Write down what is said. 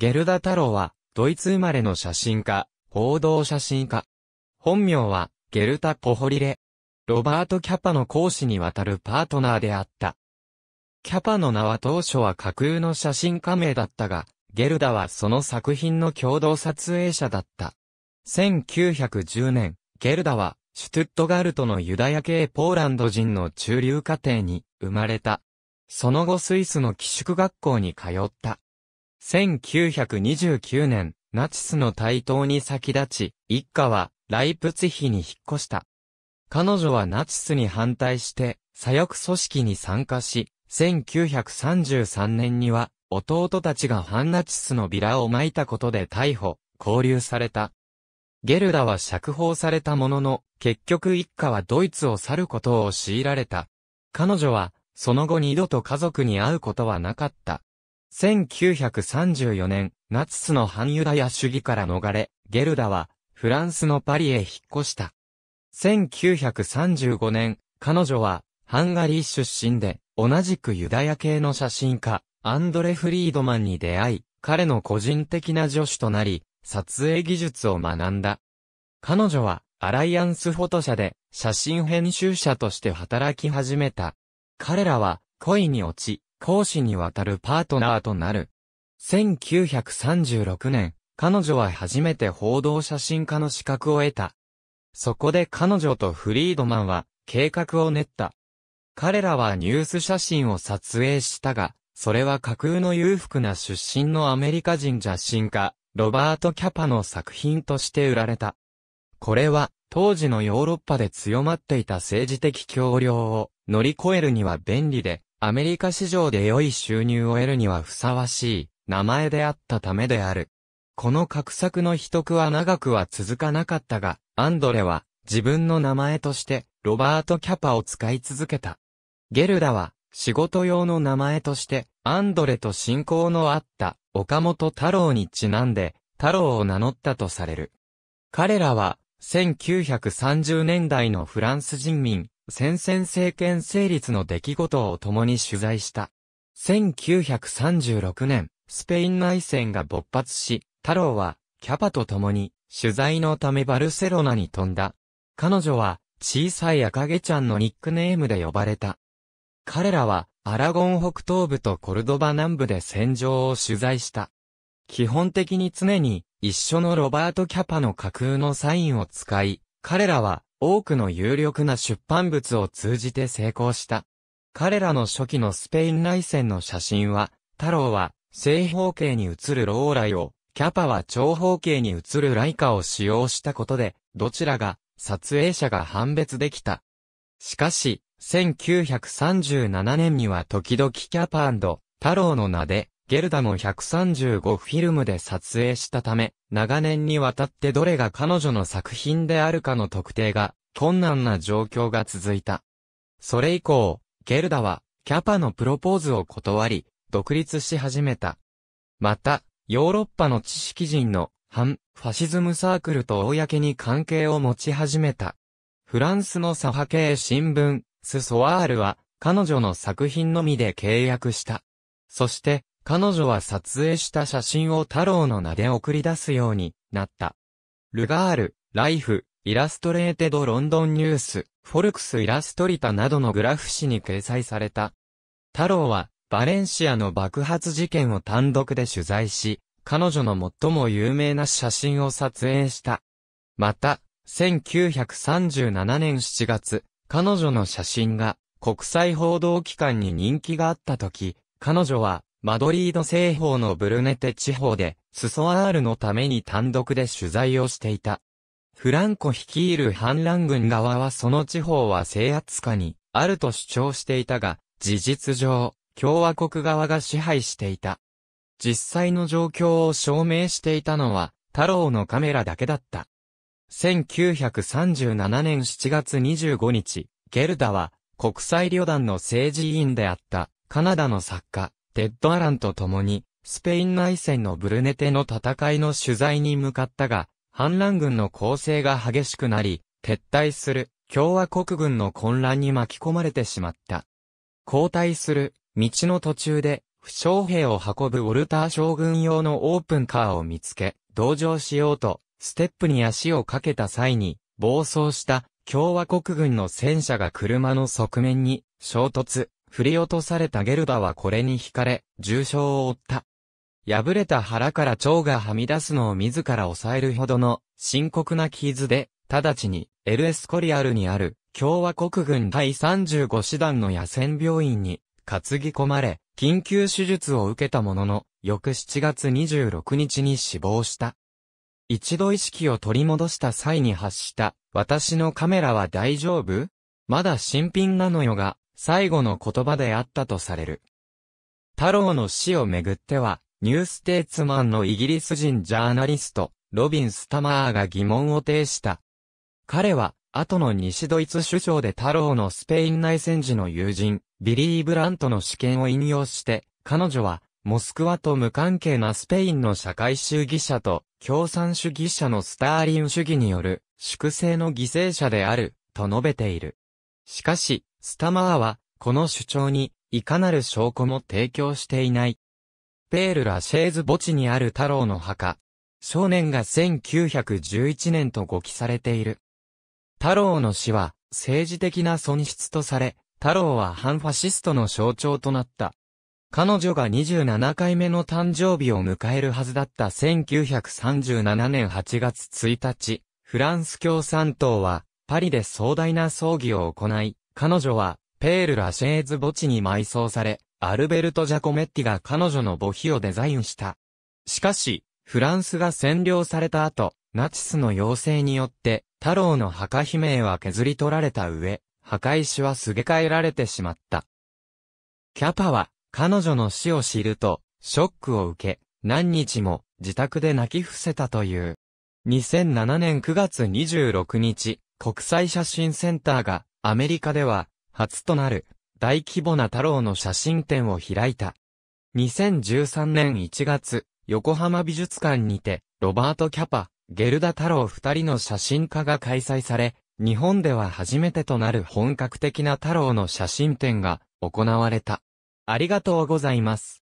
ゲルダ太郎は、ドイツ生まれの写真家、報道写真家。本名は、ゲルタ・ポホリレ。ロバート・キャパの講師にわたるパートナーであった。キャパの名は当初は架空の写真家名だったが、ゲルダはその作品の共同撮影者だった。1910年、ゲルダは、シュトゥットガルトのユダヤ系ポーランド人の中流家庭に生まれた。その後スイスの寄宿学校に通った。1929年、ナチスの台頭に先立ち、一家はライプツヒに引っ越した。彼女はナチスに反対して、左翼組織に参加し、1933年には、弟たちが反ナチスのビラを撒いたことで逮捕、拘留された。ゲルダは釈放されたものの、結局一家はドイツを去ることを強いられた。彼女は、その後二度と家族に会うことはなかった。1934年、ナチスの反ユダヤ主義から逃れ、ゲルダは、フランスのパリへ引っ越した。1935年、彼女は、ハンガリー出身で、同じくユダヤ系の写真家、アンドレ・フリードマンに出会い、彼の個人的な助手となり、撮影技術を学んだ。彼女は、アライアンスフォト社で、写真編集者として働き始めた。彼らは、恋に落ち、講師にわたるパートナーとなる。1936年、彼女は初めて報道写真家の資格を得た。そこで彼女とフリードマンは計画を練った。彼らはニュース写真を撮影したが、それは架空の裕福な出身のアメリカ人写真家、ロバート・キャパの作品として売られた。これは、当時のヨーロッパで強まっていた政治的協力を乗り越えるには便利で、アメリカ市場で良い収入を得るにはふさわしい名前であったためである。この格策の秘匿は長くは続かなかったが、アンドレは自分の名前としてロバート・キャパを使い続けた。ゲルダは仕事用の名前としてアンドレと親交のあった岡本太郎にちなんで太郎を名乗ったとされる。彼らは1930年代のフランス人民戦線政権成立の出来事を共に取材した。1936年、スペイン内戦が勃発し、太郎は、キャパと共に、取材のためバルセロナに飛んだ。彼女は、小さい赤毛ちゃんのニックネームで呼ばれた。彼らは、アラゴン北東部とコルドバ南部で戦場を取材した。基本的に常に、一緒のロバート・キャパの架空のサインを使い、彼らは、多くの有力な出版物を通じて成功した。彼らの初期のスペイン内戦の写真は、太郎は正方形に映るローライを、キャパは長方形に映るライカを使用したことで、どちらが撮影者が判別できた。しかし、1937年には時々キャパ太郎の名でゲルダも135フィルムで撮影したため、長年にわたってどれが彼女の作品であるかの特定が困難な状況が続いた。それ以降、ゲルダはキャパのプロポーズを断り、独立し始めた。また、ヨーロッパの知識人の反ファシズムサークルと公に関係を持ち始めた。フランスの左派系新聞、ス・ソワールは、彼女の作品のみで契約した。そして、彼女は撮影した写真を太郎の名で送り出すようになった。ルガール、ライフ、イラストレーテドロンドンニュース、フォルクスイラストリタなどのグラフ誌に掲載された。太郎は、バレンシアの爆発事件を単独で取材し、彼女の最も有名な写真を撮影した。また、1937年7月、彼女の写真が国際報道機関に人気があった時、彼女はマドリード西方のブルネテ地方で、スソアールのために単独で取材をしていた。フランコ率いる反乱軍側はその地方は制圧下にあると主張していたが、事実上、共和国側が支配していた。実際の状況を証明していたのは、太郎のカメラだけだった。1937年7月25日、ゲルダは、国際旅団の政治委員であった、カナダの作家、テッド・アランと共に、スペイン内戦のブルネテの戦いの取材に向かったが、反乱軍の攻勢が激しくなり、撤退する共和国軍の混乱に巻き込まれてしまった。交代する道の途中で、負傷兵を運ぶウォルター将軍用のオープンカーを見つけ、同乗しようと、ステップに足をかけた際に、暴走した共和国軍の戦車が車の側面に衝突。振り落とされたゲルダはこれに惹かれ、重傷を負った。破れた腹から蝶がはみ出すのを自ら抑えるほどの深刻な傷で、直ちにエルエスコリアルにある共和国軍第35師団の野戦病院に担ぎ込まれ、緊急手術を受けたものの、翌7月26日に死亡した。一度意識を取り戻した際に発した、私のカメラは大丈夫まだ新品なのよが、最後の言葉であったとされる。太郎の死をめぐっては、ニューステーツマンのイギリス人ジャーナリスト、ロビン・スタマーが疑問を呈した。彼は、後の西ドイツ首相で太郎のスペイン内戦時の友人、ビリー・ブラントの試験を引用して、彼女は、モスクワと無関係なスペインの社会主義者と共産主義者のスターリン主義による粛清の犠牲者である、と述べている。しかし、スタマーは、この主張に、いかなる証拠も提供していない。ペール・ラ・シェーズ墓地にある太郎の墓。少年が1911年とご記されている。太郎の死は、政治的な損失とされ、太郎は反ファシストの象徴となった。彼女が27回目の誕生日を迎えるはずだった1937年8月1日、フランス共産党は、パリで壮大な葬儀を行い、彼女は、ペール・ラシェーズ墓地に埋葬され、アルベルト・ジャコメッティが彼女の墓碑をデザインした。しかし、フランスが占領された後、ナチスの要請によって、太郎の墓碑鳴は削り取られた上、墓石はすげ替えられてしまった。キャパは、彼女の死を知ると、ショックを受け、何日も自宅で泣き伏せたという。2007年9月26日、国際写真センターがアメリカでは、初となる、大規模な太郎の写真展を開いた。2013年1月、横浜美術館にて、ロバート・キャパ、ゲルダ太郎二人の写真家が開催され、日本では初めてとなる本格的な太郎の写真展が行われた。ありがとうございます。